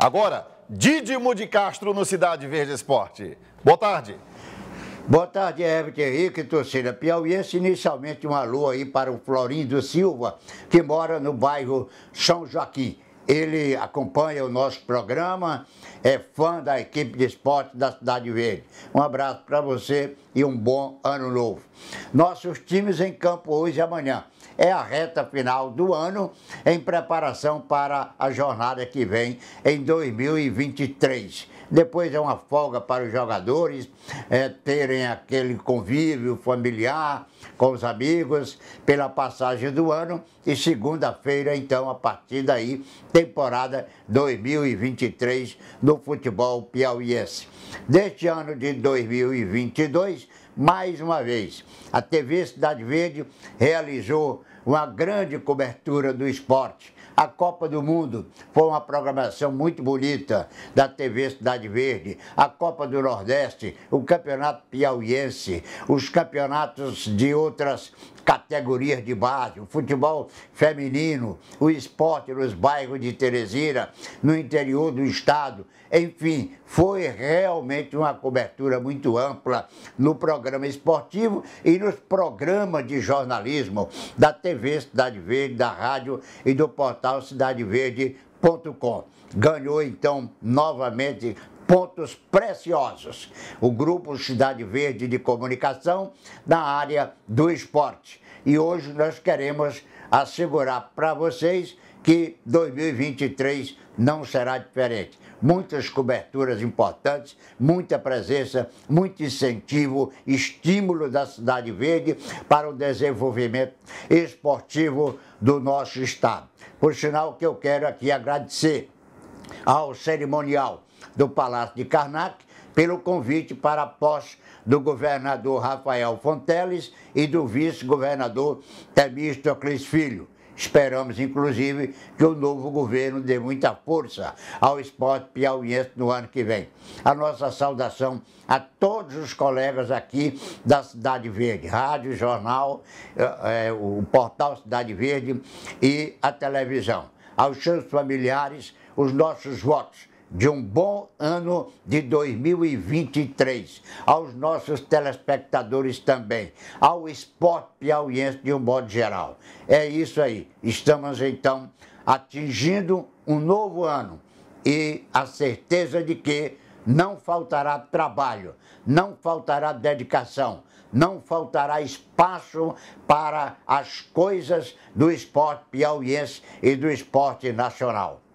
Agora, Didimo de Castro no Cidade Verde Esporte. Boa tarde. Boa tarde, Everton Henrique, torcida piauiense. Inicialmente, um alô aí para o Florindo Silva, que mora no bairro São Joaquim. Ele acompanha o nosso programa, é fã da equipe de esporte da Cidade Verde. Um abraço para você e um bom ano novo. Nossos times em campo hoje e amanhã é a reta final do ano em preparação para a jornada que vem em 2023. Depois é uma folga para os jogadores é, terem aquele convívio familiar com os amigos pela passagem do ano e segunda-feira, então, a partir daí, temporada 2023 do futebol piauiense. Deste ano de 2022, mais uma vez. A TV Cidade Verde realizou uma grande cobertura do esporte. A Copa do Mundo foi uma programação muito bonita da TV Cidade Verde, a Copa do Nordeste, o Campeonato Piauiense, os campeonatos de outras categorias de base, o futebol feminino, o esporte nos bairros de Teresina, no interior do estado. Enfim, foi realmente uma cobertura muito ampla no programa esportivo e nos programas de jornalismo da TV TV Cidade Verde, da rádio e do portal cidadeverde.com. Ganhou então novamente pontos preciosos. O grupo Cidade Verde de Comunicação na área do esporte. E hoje nós queremos assegurar para vocês que 2023 não será diferente muitas coberturas importantes, muita presença, muito incentivo, estímulo da Cidade Verde para o desenvolvimento esportivo do nosso estado. Por sinal que eu quero aqui é agradecer ao cerimonial do Palácio de Karnak pelo convite para a posse do governador Rafael Fonteles e do vice-governador Temístocles Filho Esperamos, inclusive, que o novo governo dê muita força ao esporte piauiense no ano que vem. A nossa saudação a todos os colegas aqui da Cidade Verde, rádio, jornal, é, o portal Cidade Verde e a televisão. Aos seus familiares, os nossos votos de um bom ano de 2023. Aos nossos telespectadores também, ao esporte piauiense de um modo geral. É isso aí. Estamos então atingindo um novo ano e a certeza de que não faltará trabalho, não faltará dedicação, não faltará espaço para as coisas do esporte piauiense e do esporte nacional.